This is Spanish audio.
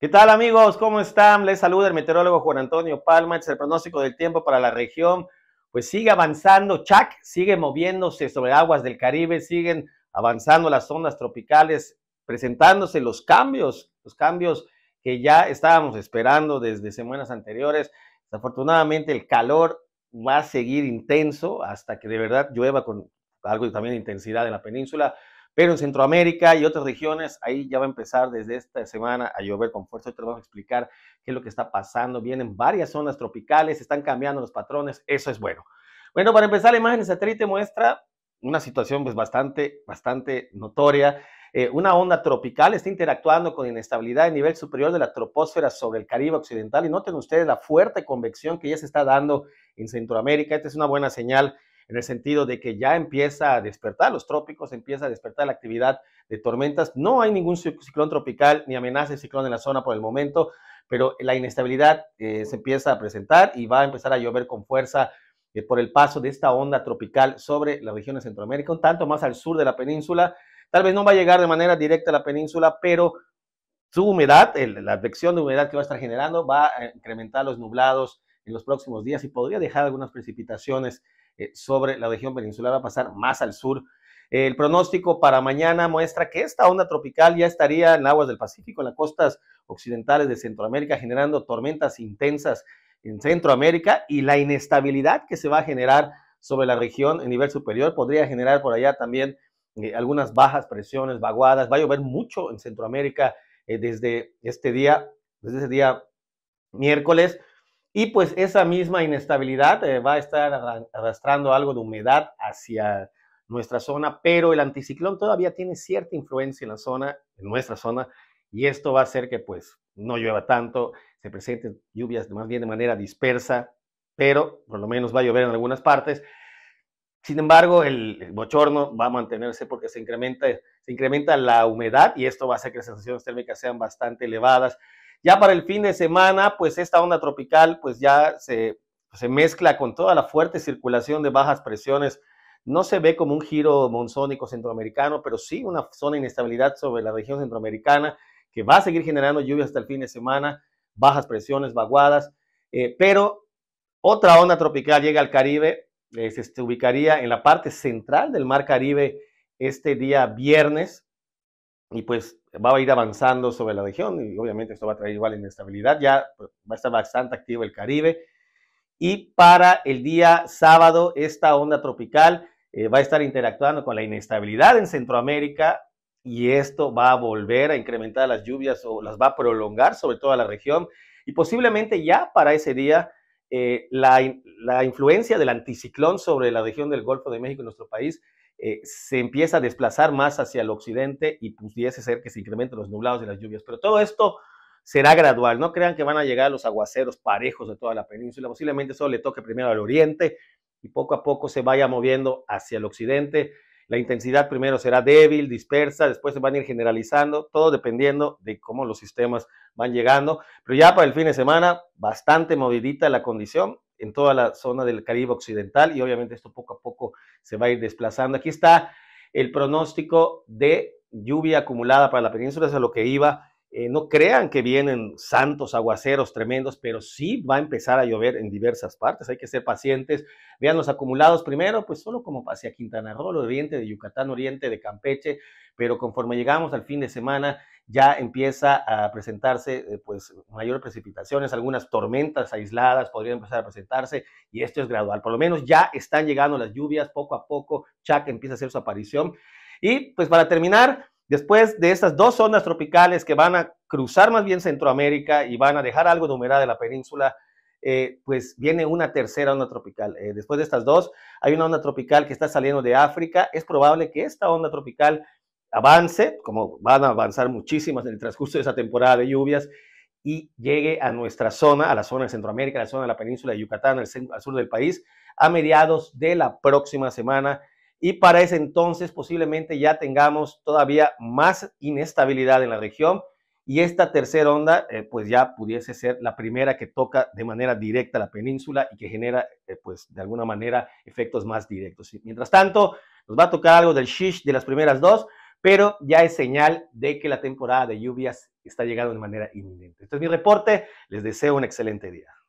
¿Qué tal amigos? ¿Cómo están? Les saluda el meteorólogo Juan Antonio Palma. es el pronóstico del tiempo para la región. Pues sigue avanzando, Chac, sigue moviéndose sobre aguas del Caribe, siguen avanzando las zonas tropicales, presentándose los cambios, los cambios que ya estábamos esperando desde semanas anteriores. Desafortunadamente el calor va a seguir intenso hasta que de verdad llueva con algo también de intensidad en la península. Pero en Centroamérica y otras regiones, ahí ya va a empezar desde esta semana a llover con fuerza. Hoy te vamos a explicar qué es lo que está pasando. Vienen varias zonas tropicales, están cambiando los patrones, eso es bueno. Bueno, para empezar, la imagen de satélite muestra una situación pues bastante, bastante notoria. Eh, una onda tropical está interactuando con inestabilidad a nivel superior de la troposfera sobre el Caribe Occidental y noten ustedes la fuerte convección que ya se está dando en Centroamérica. Esta es una buena señal en el sentido de que ya empieza a despertar los trópicos, empieza a despertar la actividad de tormentas. No hay ningún ciclón tropical ni amenaza de ciclón en la zona por el momento, pero la inestabilidad eh, se empieza a presentar y va a empezar a llover con fuerza eh, por el paso de esta onda tropical sobre la región de Centroamérica, un tanto más al sur de la península. Tal vez no va a llegar de manera directa a la península, pero su humedad, la advección de humedad que va a estar generando, va a incrementar los nublados en los próximos días y podría dejar algunas precipitaciones eh, sobre la región peninsular, va a pasar más al sur. El pronóstico para mañana muestra que esta onda tropical ya estaría en aguas del Pacífico, en las costas occidentales de Centroamérica, generando tormentas intensas en Centroamérica y la inestabilidad que se va a generar sobre la región en nivel superior podría generar por allá también eh, algunas bajas presiones, vaguadas. Va a llover mucho en Centroamérica eh, desde este día, desde ese día miércoles. Y pues esa misma inestabilidad eh, va a estar arrastrando algo de humedad hacia nuestra zona, pero el anticiclón todavía tiene cierta influencia en la zona, en nuestra zona, y esto va a hacer que pues no llueva tanto, se presenten lluvias más bien de manera dispersa, pero por lo menos va a llover en algunas partes. Sin embargo, el bochorno va a mantenerse porque se incrementa, se incrementa la humedad y esto va a hacer que las sensaciones térmicas sean bastante elevadas. Ya para el fin de semana, pues esta onda tropical, pues ya se, se mezcla con toda la fuerte circulación de bajas presiones. No se ve como un giro monzónico centroamericano, pero sí una zona de inestabilidad sobre la región centroamericana que va a seguir generando lluvias hasta el fin de semana, bajas presiones, vaguadas, eh, pero otra onda tropical llega al Caribe, eh, se ubicaría en la parte central del Mar Caribe este día viernes, y pues va a ir avanzando sobre la región y obviamente esto va a traer igual inestabilidad, ya pues, va a estar bastante activo el Caribe. Y para el día sábado, esta onda tropical eh, va a estar interactuando con la inestabilidad en Centroamérica y esto va a volver a incrementar las lluvias o las va a prolongar sobre toda la región y posiblemente ya para ese día eh, la, la influencia del anticiclón sobre la región del Golfo de México en nuestro país eh, se empieza a desplazar más hacia el occidente y pudiese ser que se incrementen los nublados y las lluvias. Pero todo esto será gradual. No crean que van a llegar los aguaceros parejos de toda la península. Posiblemente solo le toque primero al oriente y poco a poco se vaya moviendo hacia el occidente. La intensidad primero será débil, dispersa, después se van a ir generalizando, todo dependiendo de cómo los sistemas van llegando. Pero ya para el fin de semana, bastante movidita la condición en toda la zona del Caribe Occidental y obviamente esto poco a poco se va a ir desplazando. Aquí está el pronóstico de lluvia acumulada para la península, es a lo que iba eh, no crean que vienen santos aguaceros tremendos, pero sí va a empezar a llover en diversas partes. Hay que ser pacientes. Vean los acumulados primero, pues solo como hacia Quintana Roo, oriente de Yucatán, oriente de Campeche, pero conforme llegamos al fin de semana ya empieza a presentarse eh, pues mayores precipitaciones, algunas tormentas aisladas podrían empezar a presentarse y esto es gradual. Por lo menos ya están llegando las lluvias poco a poco, Chac empieza a hacer su aparición. Y pues para terminar, Después de estas dos ondas tropicales que van a cruzar más bien Centroamérica y van a dejar algo de humedad en la península, eh, pues viene una tercera onda tropical. Eh, después de estas dos, hay una onda tropical que está saliendo de África. Es probable que esta onda tropical avance, como van a avanzar muchísimas en el transcurso de esa temporada de lluvias, y llegue a nuestra zona, a la zona de Centroamérica, a la zona de la península de Yucatán, al sur del país, a mediados de la próxima semana y para ese entonces posiblemente ya tengamos todavía más inestabilidad en la región y esta tercera onda eh, pues ya pudiese ser la primera que toca de manera directa la península y que genera eh, pues de alguna manera efectos más directos. mientras tanto nos va a tocar algo del shish de las primeras dos, pero ya es señal de que la temporada de lluvias está llegando de manera inminente. Este es mi reporte, les deseo un excelente día.